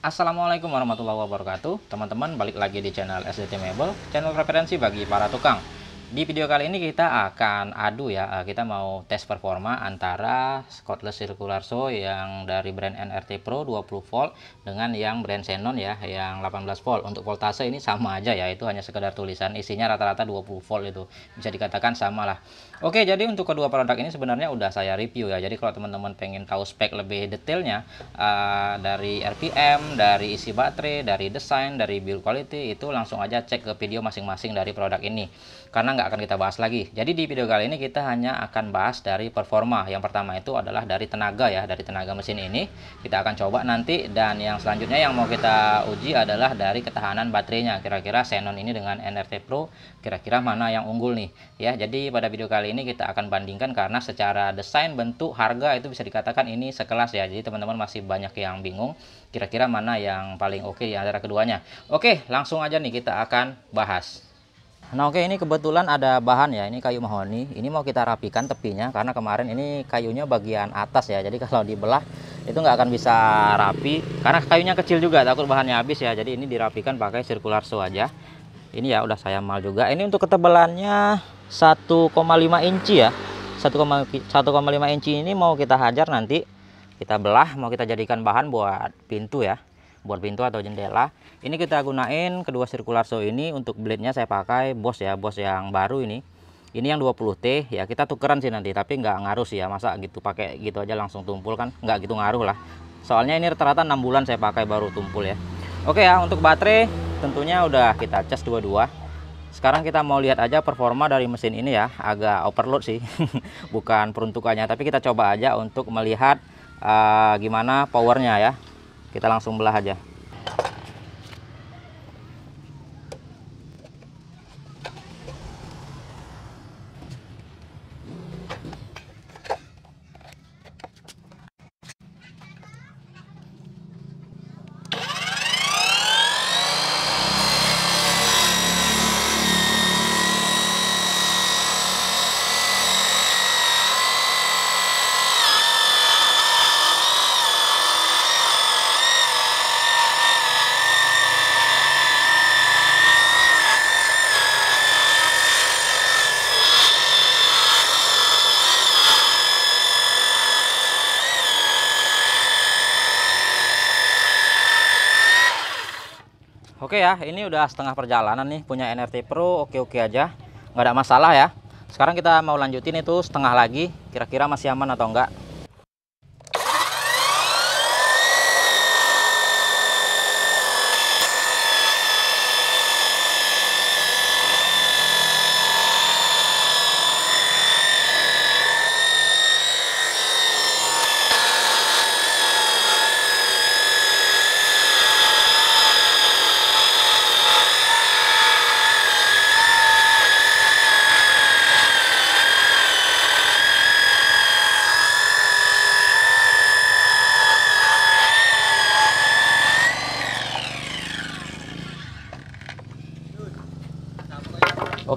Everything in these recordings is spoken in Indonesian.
Assalamualaikum warahmatullahi wabarakatuh Teman-teman balik lagi di channel SDT Mebel Channel referensi bagi para tukang Di video kali ini kita akan adu ya eh, Kita mau tes performa antara Scottless Circular Saw Yang dari brand NRT Pro 20 volt Dengan yang brand Xenon ya Yang 18 volt Untuk voltase ini sama aja ya Itu hanya sekedar tulisan Isinya rata-rata 20 volt itu Bisa dikatakan sama lah Oke, jadi untuk kedua produk ini sebenarnya udah saya review ya. Jadi kalau teman-teman pengen tahu spek lebih detailnya uh, dari RPM, dari isi baterai, dari desain, dari build quality itu langsung aja cek ke video masing-masing dari produk ini. Karena nggak akan kita bahas lagi. Jadi di video kali ini kita hanya akan bahas dari performa. Yang pertama itu adalah dari tenaga ya, dari tenaga mesin ini kita akan coba nanti dan yang selanjutnya yang mau kita uji adalah dari ketahanan baterainya. Kira-kira Xenon ini dengan NRT Pro kira-kira mana yang unggul nih ya. Jadi pada video kali ini kita akan bandingkan karena secara desain, bentuk, harga itu bisa dikatakan ini sekelas ya. Jadi teman-teman masih banyak yang bingung kira-kira mana yang paling oke okay di antara keduanya. Oke, langsung aja nih kita akan bahas. Nah oke ini kebetulan ada bahan ya ini kayu mahoni ini mau kita rapikan tepinya karena kemarin ini kayunya bagian atas ya jadi kalau dibelah itu nggak akan bisa rapi karena kayunya kecil juga takut bahannya habis ya jadi ini dirapikan pakai circular saw aja ini ya udah saya mal juga ini untuk ketebalannya 1,5 inci ya 1,5 inci ini mau kita hajar nanti kita belah mau kita jadikan bahan buat pintu ya buat pintu atau jendela ini kita gunain kedua sirkular saw ini untuk blade nya saya pakai bos ya bos yang baru ini ini yang 20T ya kita tukeran sih nanti tapi nggak ngaruh sih ya masa gitu pakai gitu aja langsung tumpul kan nggak gitu ngaruh lah soalnya ini rata-rata 6 bulan saya pakai baru tumpul ya Oke ya, untuk baterai tentunya udah kita cas dua-dua. Sekarang kita mau lihat aja performa dari mesin ini ya, agak overload sih, bukan peruntukannya. Tapi kita coba aja untuk melihat uh, gimana powernya ya. Kita langsung belah aja. Oke ya, ini udah setengah perjalanan nih punya NRT Pro, oke-oke aja. nggak ada masalah ya. Sekarang kita mau lanjutin itu setengah lagi, kira-kira masih aman atau enggak.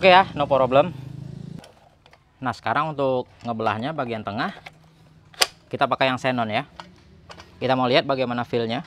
oke ya no problem nah sekarang untuk ngebelahnya bagian tengah kita pakai yang senon ya kita mau lihat bagaimana feel-nya.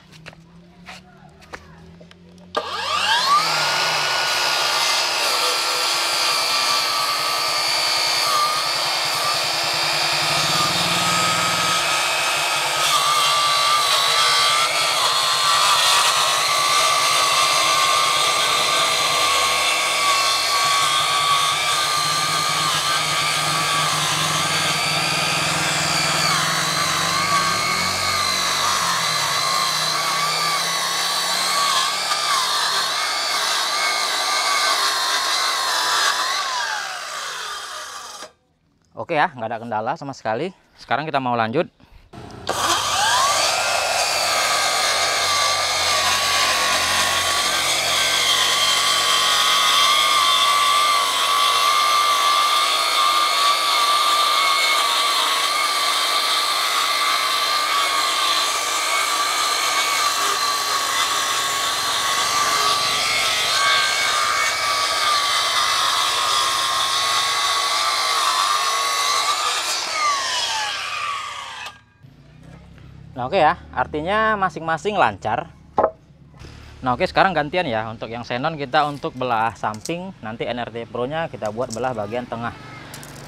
oke ya nggak ada kendala sama sekali sekarang kita mau lanjut Oke ya, artinya masing-masing lancar. Nah oke sekarang gantian ya untuk yang Xenon kita untuk belah samping nanti NRT Pro nya kita buat belah bagian tengah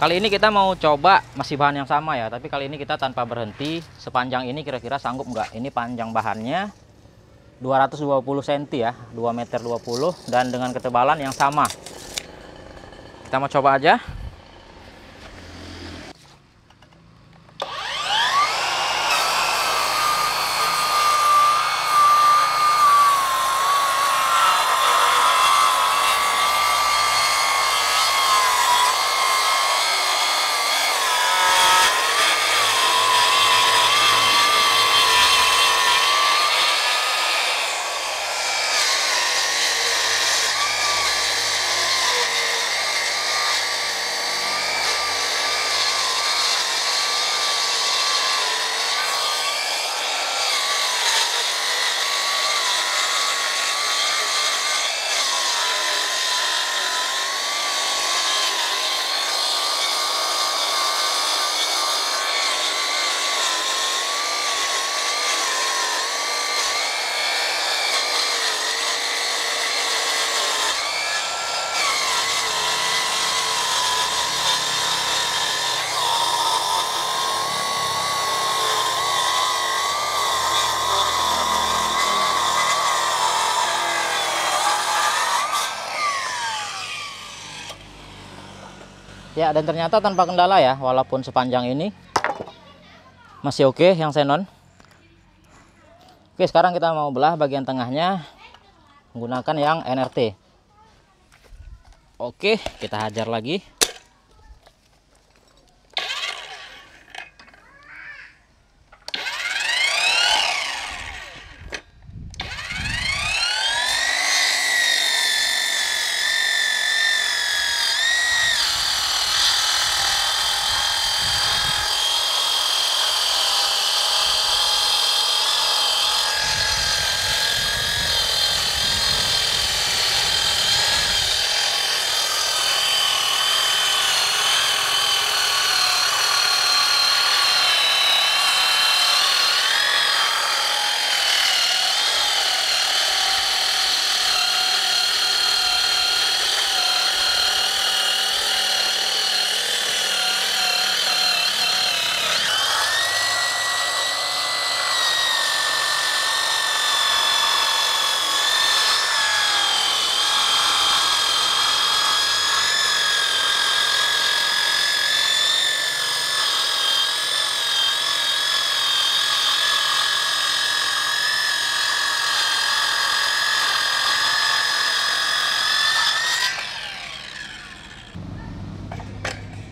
kali ini kita mau coba masih bahan yang sama ya tapi kali ini kita tanpa berhenti sepanjang ini kira-kira sanggup enggak ini panjang bahannya 220 cm ya 2 meter 20 dan dengan ketebalan yang sama kita mau coba aja Ya, dan ternyata tanpa kendala ya, walaupun sepanjang ini masih oke okay yang senon. Oke, sekarang kita mau belah bagian tengahnya menggunakan yang NRT. Oke, kita hajar lagi.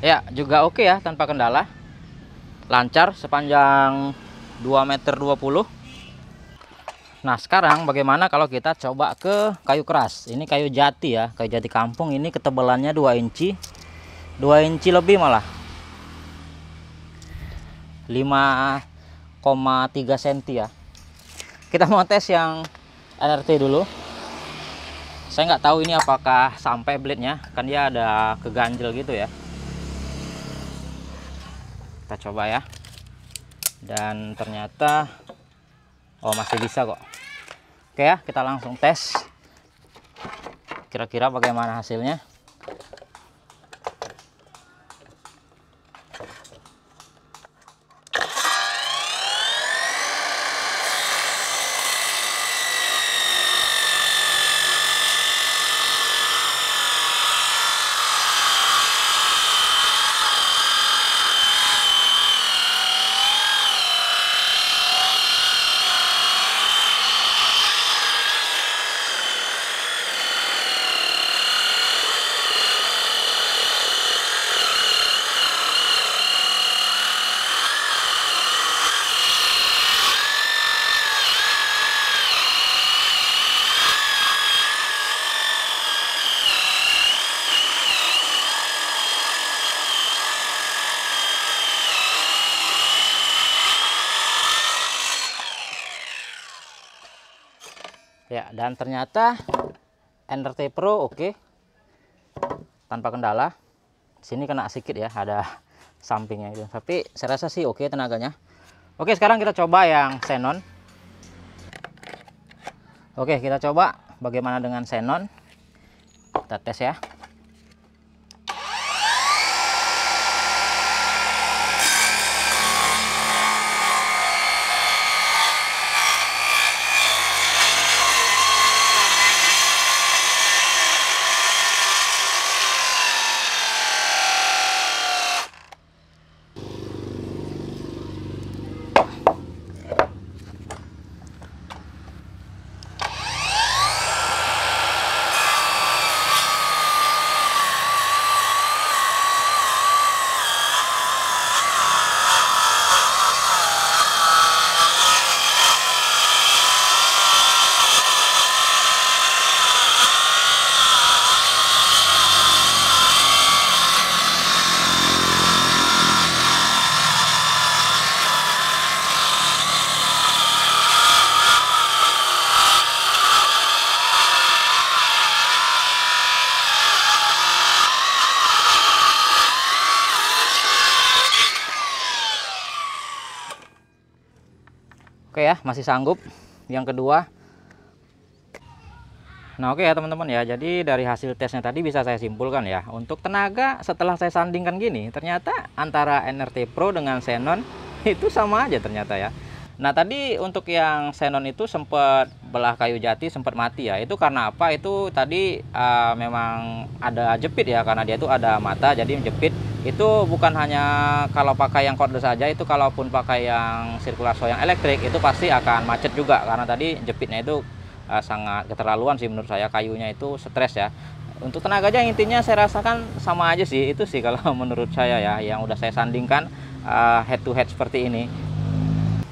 ya juga oke ya tanpa kendala lancar sepanjang 2 meter 20 nah sekarang bagaimana kalau kita coba ke kayu keras ini kayu jati ya kayu jati kampung ini ketebalannya 2 inci 2 inci lebih malah 5,3 cm ya kita mau tes yang NRT dulu saya nggak tahu ini apakah sampai blade nya kan dia ada keganjel gitu ya kita coba ya dan ternyata oh masih bisa kok oke ya kita langsung tes kira-kira bagaimana hasilnya dan ternyata NRT Pro oke okay. tanpa kendala sini kena sedikit ya ada sampingnya itu tapi saya rasa sih oke okay tenaganya oke okay, sekarang kita coba yang Xenon oke okay, kita coba bagaimana dengan Xenon kita tes ya oke ya masih sanggup yang kedua Nah oke ya teman-teman ya jadi dari hasil tesnya tadi bisa saya simpulkan ya untuk tenaga setelah saya sandingkan gini ternyata antara NRT Pro dengan Xenon itu sama aja ternyata ya Nah tadi untuk yang senon itu sempat belah kayu jati sempat mati ya itu karena apa itu tadi uh, memang ada jepit ya karena dia itu ada mata jadi jepit itu bukan hanya kalau pakai yang cordless saja itu kalaupun pakai yang sirkular yang elektrik itu pasti akan macet juga karena tadi jepitnya itu uh, sangat keterlaluan sih menurut saya kayunya itu stres ya untuk tenaga aja intinya saya rasakan sama aja sih itu sih kalau menurut saya ya yang udah saya sandingkan uh, head to head seperti ini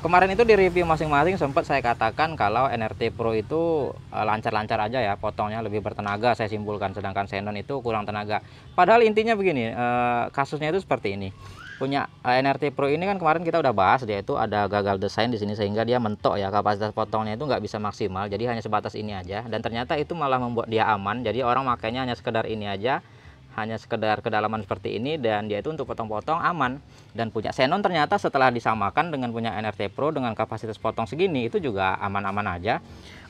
Kemarin itu di review masing-masing sempat saya katakan kalau NRT Pro itu eh, lancar-lancar aja ya, potongnya lebih bertenaga saya simpulkan, sedangkan Xenon itu kurang tenaga. Padahal intinya begini, eh, kasusnya itu seperti ini punya eh, NRT Pro ini kan kemarin kita udah bahas dia itu ada gagal desain di sini sehingga dia mentok ya kapasitas potongnya itu nggak bisa maksimal jadi hanya sebatas ini aja dan ternyata itu malah membuat dia aman jadi orang makainya hanya sekedar ini aja hanya sekedar kedalaman seperti ini dan dia itu untuk potong-potong aman dan punya Xenon ternyata setelah disamakan dengan punya NRT Pro dengan kapasitas potong segini itu juga aman-aman aja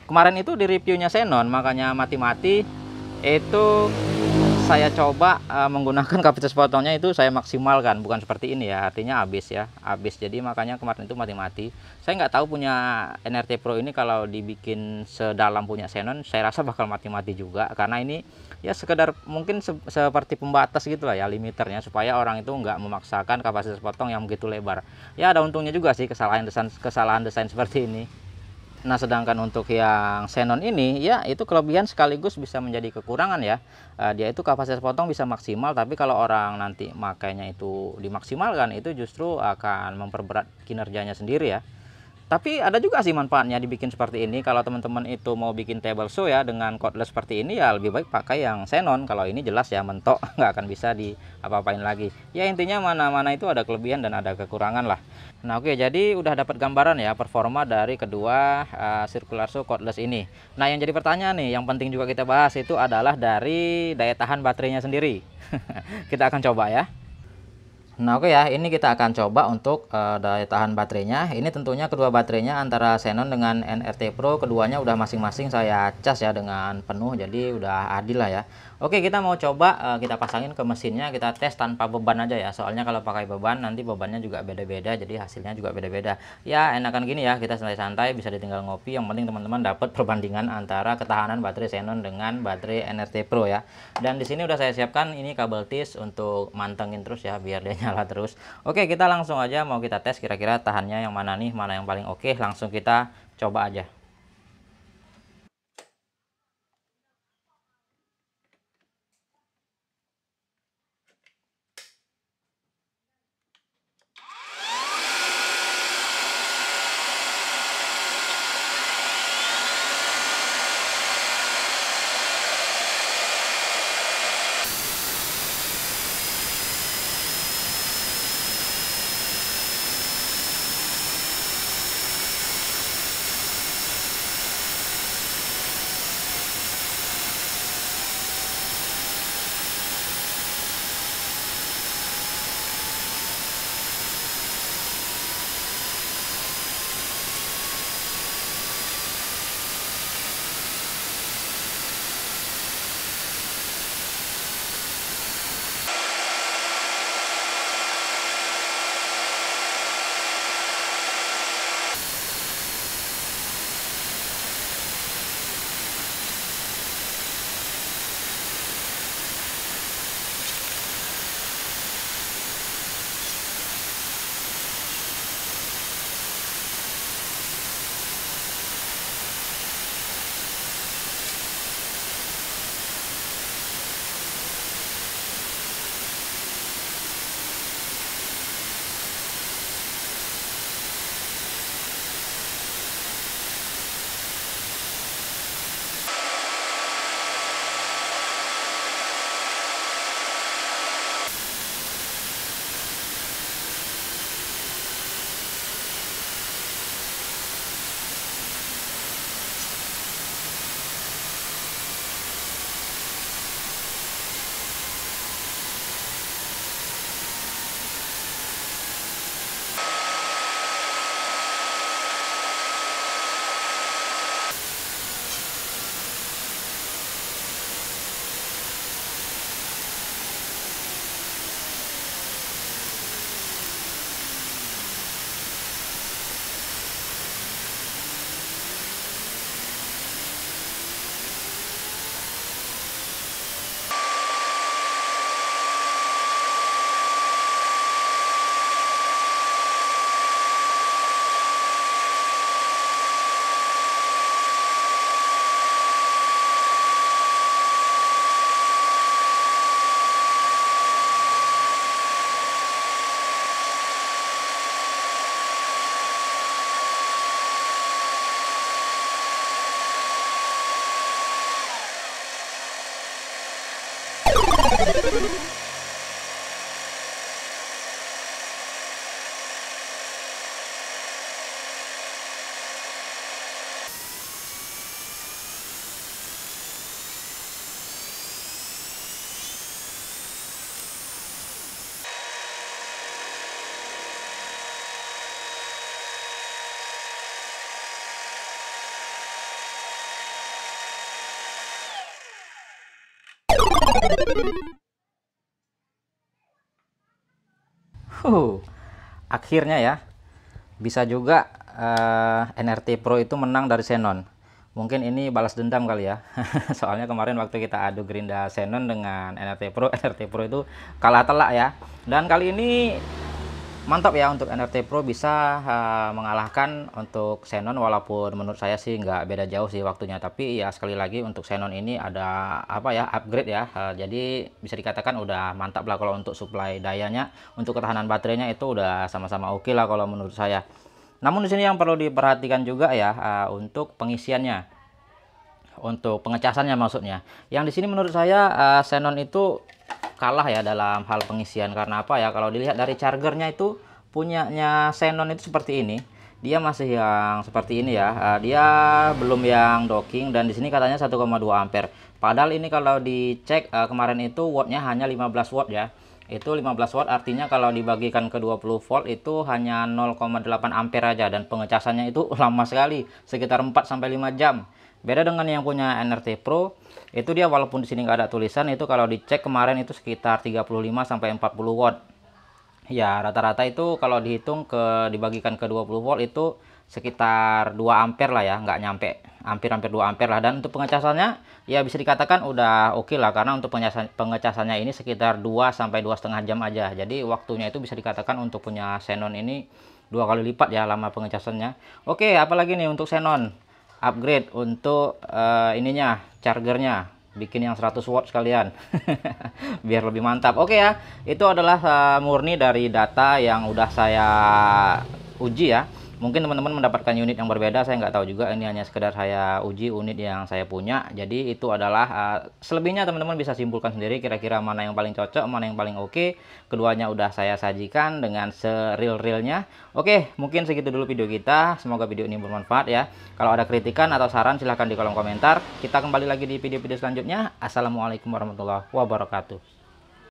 kemarin itu di reviewnya Xenon makanya mati-mati itu saya coba uh, menggunakan kapasitas potongnya itu saya maksimalkan bukan seperti ini ya artinya habis ya habis jadi makanya kemarin itu mati-mati saya nggak tahu punya NRT Pro ini kalau dibikin sedalam punya Xenon saya rasa bakal mati-mati juga karena ini ya sekedar mungkin se seperti pembatas gitulah ya limiternya supaya orang itu nggak memaksakan kapasitas potong yang begitu lebar ya ada untungnya juga sih kesalahan desain kesalahan desain seperti ini nah sedangkan untuk yang xenon ini ya itu kelebihan sekaligus bisa menjadi kekurangan ya uh, dia itu kapasitas potong bisa maksimal tapi kalau orang nanti makainya itu dimaksimalkan itu justru akan memperberat kinerjanya sendiri ya tapi ada juga sih manfaatnya dibikin seperti ini. Kalau teman-teman itu mau bikin table saw ya dengan cordless seperti ini ya lebih baik pakai yang xenon. Kalau ini jelas ya mentok, nggak akan bisa di apa-apain lagi. Ya intinya mana-mana itu ada kelebihan dan ada kekurangan lah. Nah oke okay, jadi udah dapat gambaran ya performa dari kedua uh, circular saw cordless ini. Nah yang jadi pertanyaan nih, yang penting juga kita bahas itu adalah dari daya tahan baterainya sendiri. kita akan coba ya. Nah oke okay ya, ini kita akan coba untuk uh, daya tahan baterainya. Ini tentunya kedua baterainya antara Xenon dengan NRT Pro, keduanya udah masing-masing saya cas ya dengan penuh, jadi udah adil lah ya. Oke, kita mau coba uh, kita pasangin ke mesinnya, kita tes tanpa beban aja ya. Soalnya kalau pakai beban nanti bebannya juga beda-beda, jadi hasilnya juga beda-beda. Ya, enakan gini ya, kita santai-santai bisa ditinggal ngopi. Yang penting teman-teman dapat perbandingan antara ketahanan baterai Xenon dengan baterai NRT Pro ya. Dan di sini udah saya siapkan ini kabel tis untuk mantengin terus ya biar dia nyala terus. Oke, kita langsung aja mau kita tes kira-kira tahannya yang mana nih, mana yang paling oke, langsung kita coba aja. Huh, akhirnya ya bisa juga uh, eh, NRT Pro itu menang dari Xenon. Mungkin ini balas dendam kali ya. Soalnya kemarin waktu kita adu gerinda Xenon dengan NRT Pro, NRT Pro itu kalah telak ya. Dan kali ini mantap ya untuk NRT Pro bisa uh, mengalahkan untuk Xenon walaupun menurut saya sih nggak beda jauh sih waktunya tapi ya sekali lagi untuk Xenon ini ada apa ya upgrade ya uh, jadi bisa dikatakan udah mantap lah kalau untuk supply dayanya untuk ketahanan baterainya itu udah sama-sama oke okay lah kalau menurut saya namun di sini yang perlu diperhatikan juga ya uh, untuk pengisiannya untuk pengecasannya maksudnya yang di sini menurut saya uh, Xenon itu kalah ya dalam hal pengisian karena apa ya kalau dilihat dari chargernya itu punyanya Xenon itu seperti ini dia masih yang seperti ini ya eh, dia belum yang docking dan di sini katanya 1,2 ampere padahal ini kalau dicek eh, kemarin itu wattnya hanya 15 watt ya itu 15 watt artinya kalau dibagikan ke 20 volt itu hanya 0,8 ampere aja dan pengecasannya itu lama sekali sekitar 4 sampai 5 jam beda dengan yang punya NRT Pro itu dia walaupun di sini nggak ada tulisan itu kalau dicek kemarin itu sekitar 35 sampai 40 watt ya rata-rata itu kalau dihitung ke dibagikan ke 20 volt itu sekitar 2 ampere lah ya nggak nyampe hampir hampir 2 ampere lah dan untuk pengecasannya ya bisa dikatakan udah oke okay lah karena untuk pengecasan, pengecasannya ini sekitar 2 sampai dua setengah jam aja jadi waktunya itu bisa dikatakan untuk punya Xenon ini dua kali lipat ya lama pengecasannya oke okay, apalagi nih untuk Xenon upgrade untuk uh, ininya chargernya bikin yang 100 watt sekalian biar lebih mantap oke okay ya itu adalah uh, murni dari data yang udah saya uji ya mungkin teman-teman mendapatkan unit yang berbeda saya nggak tahu juga ini hanya sekedar saya uji unit yang saya punya jadi itu adalah uh, selebihnya teman-teman bisa simpulkan sendiri kira-kira mana yang paling cocok mana yang paling oke okay. keduanya udah saya sajikan dengan seril-realnya oke okay, mungkin segitu dulu video kita semoga video ini bermanfaat ya kalau ada kritikan atau saran silahkan di kolom komentar kita kembali lagi di video-video selanjutnya assalamualaikum warahmatullahi wabarakatuh